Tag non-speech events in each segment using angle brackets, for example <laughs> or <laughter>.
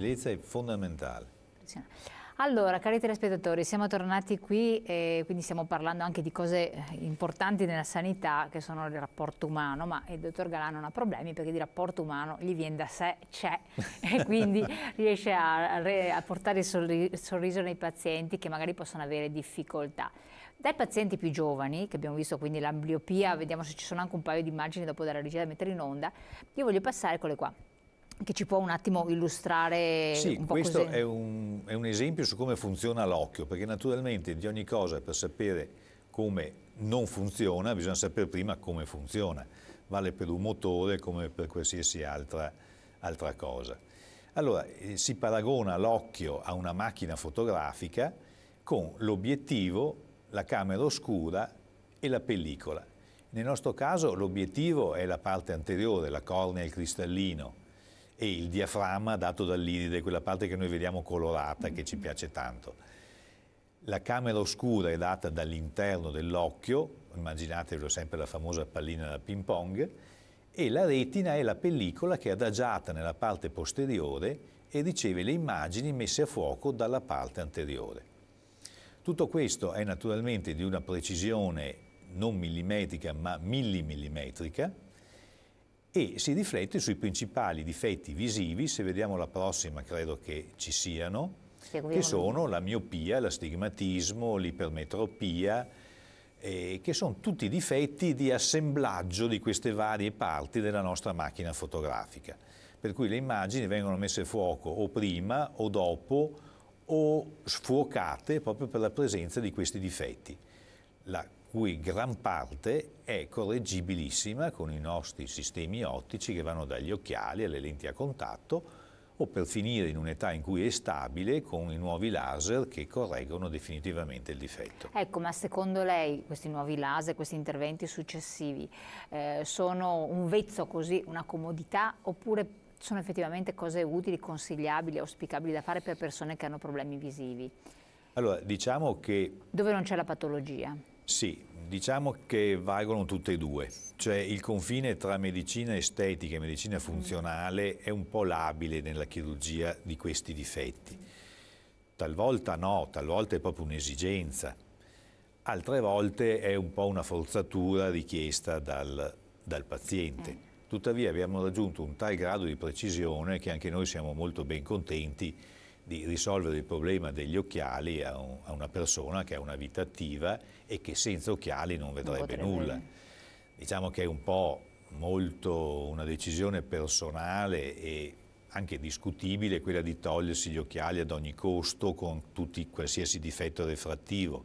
L'edilizia è fondamentale. Allora, cari telespettatori, siamo tornati qui e quindi stiamo parlando anche di cose eh, importanti nella sanità che sono il rapporto umano, ma il dottor Galà non ha problemi perché di rapporto umano gli viene da sé, c'è <laughs> e quindi riesce a, a portare il, sorriso nei pazienti che magari possono avere difficoltà. Dai pazienti più giovani, che abbiamo visto quindi l'ambliopia, vediamo se ci sono anche un paio di immagini dopo della regia da mettere in onda, io voglio passare quelle qua che ci può un attimo illustrare sì, un po' questo È, un, è un esempio su come funziona l'occhio, perché naturalmente di ogni cosa per sapere come non funziona bisogna sapere prima come funziona, vale per un motore come per qualsiasi altra, altra cosa. Allora, eh, si paragona l'occhio a una macchina fotografica con l'obiettivo, la camera oscura e la pellicola. Nel nostro caso l'obiettivo è la parte anteriore, la cornea e il cristallino, e il diaframma dato dall'iride, quella parte che noi vediamo colorata che ci piace tanto. La camera oscura è data dall'interno dell'occhio, immaginatevelo sempre la famosa pallina da ping pong, e la retina è la pellicola che è adagiata nella parte posteriore e riceve le immagini messe a fuoco dalla parte anteriore. Tutto questo è naturalmente di una precisione non millimetrica ma millimillimetrica, e si riflette sui principali difetti visivi, se vediamo la prossima credo che ci siano, Seguiamo. che sono la miopia, l'astigmatismo, l'ipermetropia, eh, che sono tutti difetti di assemblaggio di queste varie parti della nostra macchina fotografica. Per cui le immagini vengono messe a fuoco o prima o dopo o sfuocate proprio per la presenza di questi difetti. La cui gran parte è correggibilissima con i nostri sistemi ottici che vanno dagli occhiali alle lenti a contatto o per finire in un'età in cui è stabile con i nuovi laser che correggono definitivamente il difetto. Ecco, ma secondo lei questi nuovi laser, questi interventi successivi eh, sono un vezzo così, una comodità oppure sono effettivamente cose utili, consigliabili, auspicabili da fare per persone che hanno problemi visivi? Allora, diciamo che... Dove non c'è la patologia? Sì, diciamo che valgono tutte e due. Cioè il confine tra medicina estetica e medicina mm. funzionale è un po' labile nella chirurgia di questi difetti. Talvolta no, talvolta è proprio un'esigenza. Altre volte è un po' una forzatura richiesta dal, dal paziente. Mm. Tuttavia abbiamo raggiunto un tal grado di precisione che anche noi siamo molto ben contenti di risolvere il problema degli occhiali a, un, a, una persona che ha una vita attiva e che senza occhiali non vedrebbe non nulla. Diciamo che è un po' molto una decisione personale e anche discutibile quella di togliersi gli occhiali ad ogni costo con tutti, qualsiasi difetto refrattivo.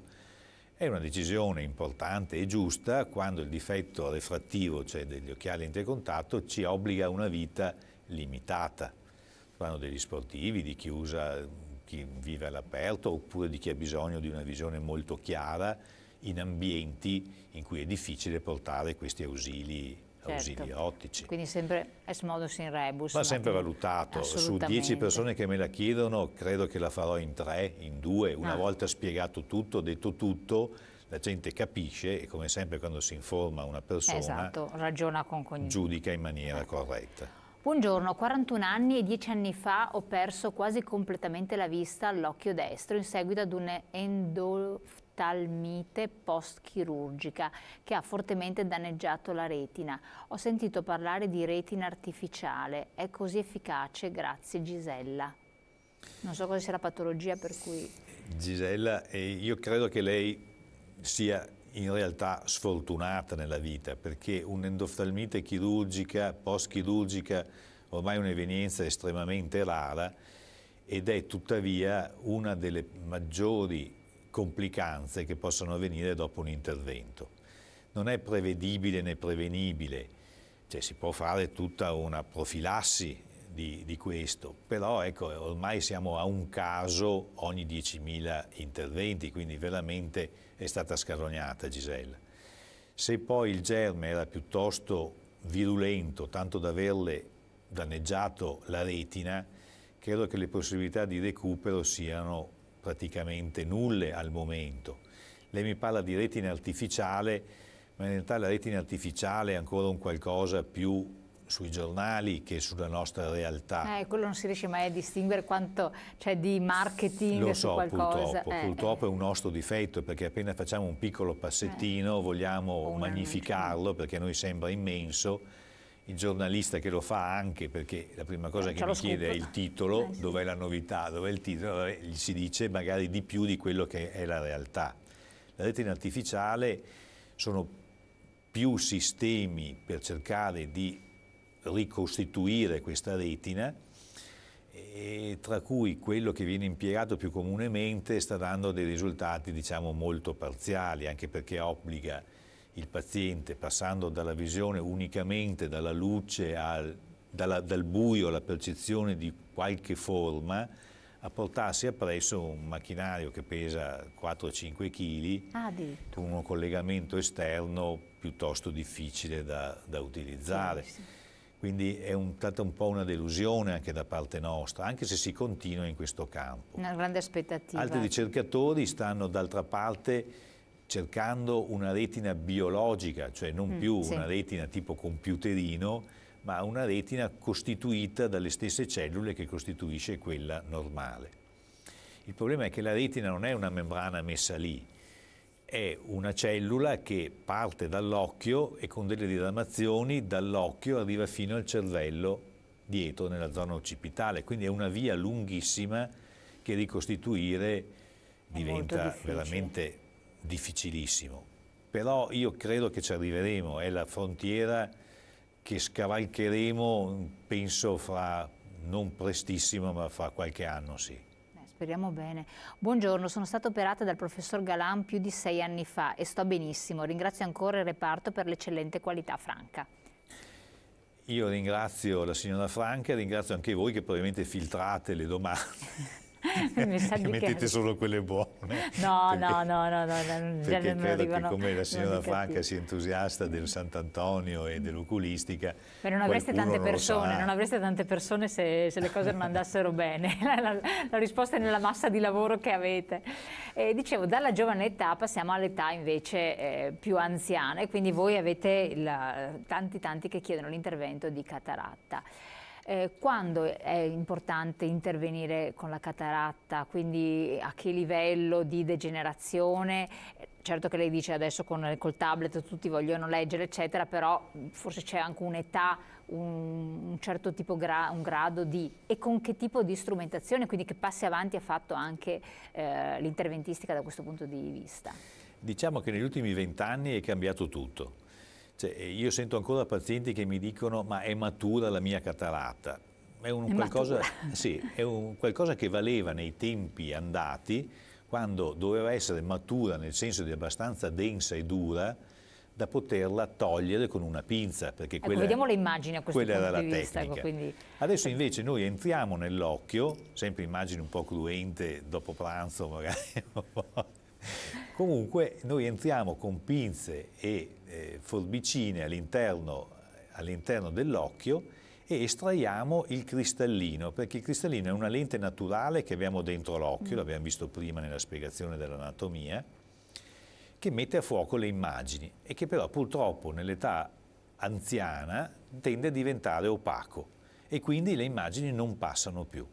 È una decisione importante e giusta quando il difetto refrattivo, cioè degli occhiali intercontatto, ci obbliga a una vita limitata parlano degli sportivi, di chi usa, chi vive all'aperto oppure di chi ha bisogno di una visione molto chiara in ambienti in cui è difficile portare questi ausili, certo. ausili ottici. Quindi sempre es modus in rebus. Ma sempre valutato. Su dieci persone che me la chiedono, credo che la farò in tre, in due. Una ah. volta spiegato tutto, detto tutto, la gente capisce e come sempre quando si informa una persona esatto, ragiona con cognizione. giudica in maniera corretta. Buongiorno, 41 anni e 10 anni fa ho perso quasi completamente la vista all'occhio destro in seguito ad un'endoftalmite post-chirurgica che ha fortemente danneggiato la retina. Ho sentito parlare di retina artificiale, è così efficace? Grazie Gisella. Non so cosa sia la patologia per cui... Gisella, io credo che lei sia in realtà sfortunata nella vita, perché un'endoftalmite chirurgica, post-chirurgica, ormai è un'evenienza estremamente rara ed è tuttavia una delle maggiori complicanze che possono avvenire dopo un intervento. Non è prevedibile né prevenibile, cioè si può fare tutta una profilassi di, di questo, però ecco, ormai siamo a un caso ogni 10.000 interventi, quindi veramente è stata scarrognata Gisella. Se poi il germe era piuttosto virulento, tanto da averle danneggiato la retina, credo che le possibilità di recupero siano praticamente nulle al momento. Lei mi parla di retina artificiale, ma in realtà la retina artificiale è ancora un qualcosa più sui giornali che sulla nostra realtà. Eh, quello non si riesce mai a distinguere quanto c'è cioè, di marketing Lo so, purtroppo, eh, purtroppo eh. è un nostro difetto perché appena facciamo un piccolo passettino eh. vogliamo magnificarlo perché a noi sembra immenso. Il giornalista che lo fa anche perché la prima cosa eh, che mi chiede scoop. è il titolo, sì. dov'è la novità, dov'è il titolo, gli si dice magari di più di quello che è la realtà. La rete in artificiale sono più sistemi per cercare di ricostituire questa retina, tra cui quello che viene impiegato più comunemente sta dando dei risultati diciamo, molto parziali, anche perché obbliga il paziente, passando dalla visione unicamente dalla luce al, dalla, dal buio alla percezione di qualche forma, a portarsi appresso un macchinario che pesa 4-5 kg ah, con uno collegamento esterno piuttosto difficile da, da utilizzare. Sì, sì. Quindi è un, stata un po' una delusione anche da parte nostra, anche se si continua in questo campo. Una grande aspettativa. Altri ricercatori stanno d'altra parte cercando una retina biologica, cioè non mm, più sì. una retina tipo computerino, ma una retina costituita dalle stesse cellule che costituisce quella normale. Il problema è che la retina non è una membrana messa lì, è una cellula che parte dall'occhio e con delle diramazioni dall'occhio arriva fino al cervello dietro nella zona occipitale, quindi è una via lunghissima che ricostituire diventa difficile. veramente difficilissimo. Però io credo che ci arriveremo, è la frontiera che scavalcheremo, penso fra non prestissimo, ma fra qualche anno sì speriamo bene. Buongiorno, sono stata operata dal professor Galan più di sei anni fa e sto benissimo. Ringrazio ancora il reparto per l'eccellente qualità franca. Io ringrazio la signora Franca, ringrazio anche voi che probabilmente filtrate le domande. <laughs> <laughs> mettete solo quelle buone. No, no, no, no, no, perché credo che come la signora Franca sia entusiasta del Sant'Antonio e dell'oculistica, ma non avreste tante persone, non avreste tante persone se, le cose non andassero bene. <laughs> La, risposta è nella massa di lavoro che avete. Eh, dicevo, dalla giovane età passiamo all'età invece eh, più anziana e quindi voi avete tanti tanti che chiedono l'intervento di cataratta. Eh, quando è importante intervenire con la cataratta? Quindi a che livello di degenerazione? Certo che lei dice adesso con, col tablet tutti vogliono leggere, eccetera, però forse c'è anche un'età, un, un, certo tipo gra, un grado di... e con che tipo di strumentazione, quindi che passi avanti ha fatto anche eh, l'interventistica da questo punto di vista? Diciamo che negli ultimi vent'anni è cambiato tutto cioè, io sento ancora pazienti che mi dicono ma è matura la mia cataratta. È un, è qualcosa, <laughs> sì, è un qualcosa che valeva nei tempi andati quando doveva essere matura nel senso di abbastanza densa e dura da poterla togliere con una pinza. Perché ecco, quella, vediamo le immagini a questo quella punto era la vista, tecnica. Ecco, quindi... Adesso invece noi entriamo nell'occhio, sempre immagini un po' cruente dopo pranzo magari. <laughs> Comunque noi entriamo con pinze e eh, forbicine all'interno all dell'occhio e estraiamo il cristallino, perché il cristallino è una lente naturale che abbiamo dentro l'occhio, mm. l'abbiamo visto prima nella spiegazione dell'anatomia, che mette a fuoco le immagini e che però purtroppo nell'età anziana tende a diventare opaco e quindi le immagini non passano più.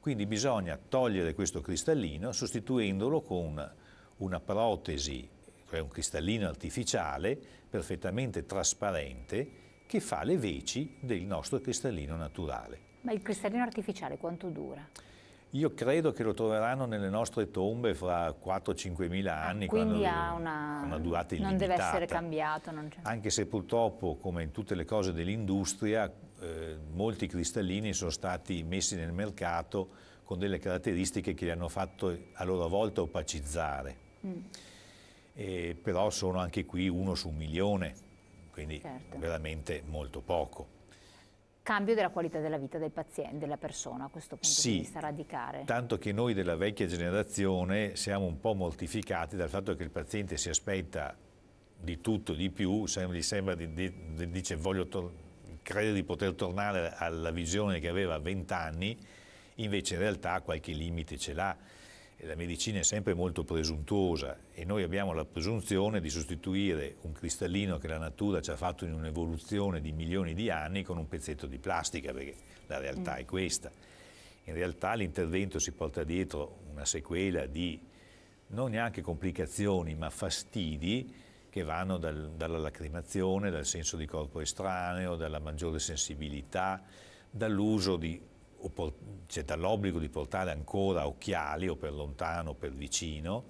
Quindi bisogna togliere questo cristallino sostituendolo con una protesi, cioè un cristallino artificiale perfettamente trasparente che fa le veci del nostro cristallino naturale. Ma il cristallino artificiale quanto dura? Io credo che lo troveranno nelle nostre tombe fra 4-5 mila ah, anni. Ah, quindi ha una, una, durata illimitata. Non deve essere cambiato. Anche se purtroppo, come in tutte le cose dell'industria, eh, molti cristallini sono stati messi nel mercato con delle caratteristiche che li hanno fatto a loro volta opacizzare. Mm. però sono anche qui uno su un milione, quindi certo. veramente molto poco. Cambio della qualità della vita del paziente, della persona a questo punto sì, di vista radicale. Tanto che noi della vecchia generazione siamo un po' mortificati dal fatto che il paziente si aspetta di tutto, di più, gli sembra di, di, dice voglio crede di poter tornare alla visione che aveva a 20 anni, invece in realtà qualche limite ce l'ha la medicina è sempre molto presuntuosa e noi abbiamo la presunzione di sostituire un cristallino che la natura ci ha fatto in un'evoluzione di milioni di anni con un pezzetto di plastica, perché la realtà mm. è questa. In realtà l'intervento si porta dietro una sequela di non neanche complicazioni, ma fastidi che vanno dal, dalla lacrimazione, dal senso di corpo estraneo, dalla maggiore sensibilità, dall'uso di c'è l'obbligo di portare ancora occhiali o per lontano o per vicino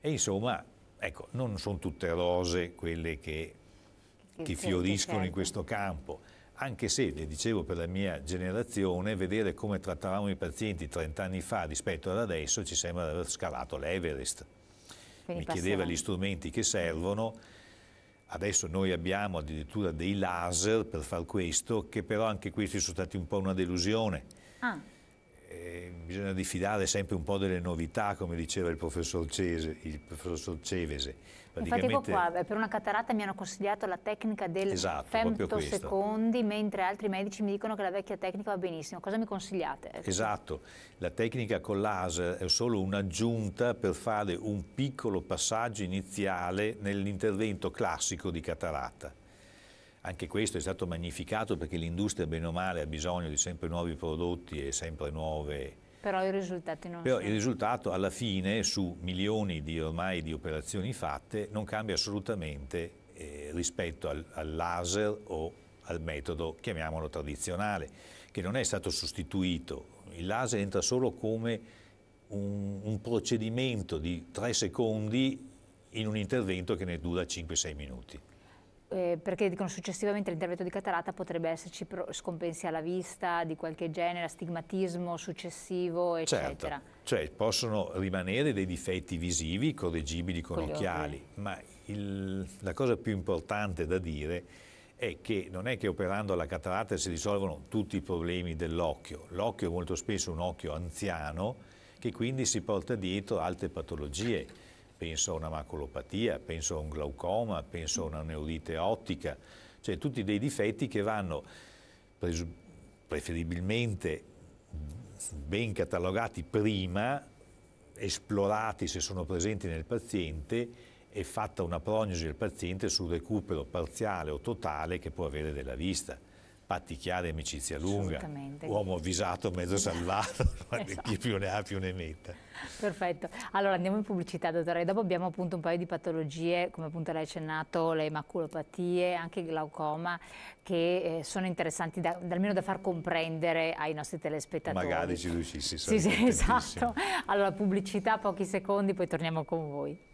e insomma ecco, non sono tutte rose quelle che, che fioriscono in certo. questo campo anche se, le dicevo per la mia generazione, vedere come trattavamo i pazienti 30 anni fa rispetto ad adesso ci sembra di aver scalato l'Everest. Mi chiedeva gli strumenti che servono Adesso noi abbiamo addirittura dei laser per far questo, che però anche questi sono stati un po' una delusione. Ah bisogna diffidare sempre un po' delle novità, come diceva il professor, Cese, il professor Cevese. Infatti ecco qua, per una cataratta mi hanno consigliato la tecnica del esatto, femtosecondi, mentre altri medici mi dicono che la vecchia tecnica va benissimo. Cosa mi consigliate? Esatto, la tecnica con laser è solo un'aggiunta per fare un piccolo passaggio iniziale nell'intervento classico di cataratta anche questo è stato magnificato perché l'industria bene o male ha bisogno di sempre nuovi prodotti e sempre nuove... Però i risultati non Però sono. il risultato alla fine su milioni di ormai di operazioni fatte non cambia assolutamente eh, rispetto al, al laser o al metodo, chiamiamolo tradizionale, che non è stato sostituito. Il laser entra solo come un, un procedimento di tre secondi in un intervento che ne dura 5-6 minuti eh, perché dicono successivamente l'intervento di catarata potrebbe esserci scompensi alla vista di qualche genere, astigmatismo successivo, certo. eccetera. Certo. Cioè possono rimanere dei difetti visivi correggibili con, con occhiali, occhi. ma il, la cosa più importante da dire è che non è che operando alla catarata si risolvono tutti i problemi dell'occhio. L'occhio è molto spesso un occhio anziano che quindi si porta dietro altre patologie penso a una macolopatia, penso a un glaucoma, penso a una neurite ottica, cioè tutti dei difetti che vanno preferibilmente ben catalogati prima, esplorati se sono presenti nel paziente e fatta una prognosi del paziente sul recupero parziale o totale che può avere della vista patti chiari, amicizia lunga, uomo avvisato, mezzo esatto. salvato, <laughs> chi esatto. più ne ha più ne metta. Perfetto, allora andiamo in pubblicità dottore, dopo abbiamo appunto un paio di patologie, come appunto lei ha accennato, le maculopatie, anche il glaucoma, che eh, sono interessanti da, almeno da far comprendere ai nostri telespettatori. Magari ci riuscissi. Sì, sì, esatto. Allora pubblicità, pochi secondi, poi torniamo con voi.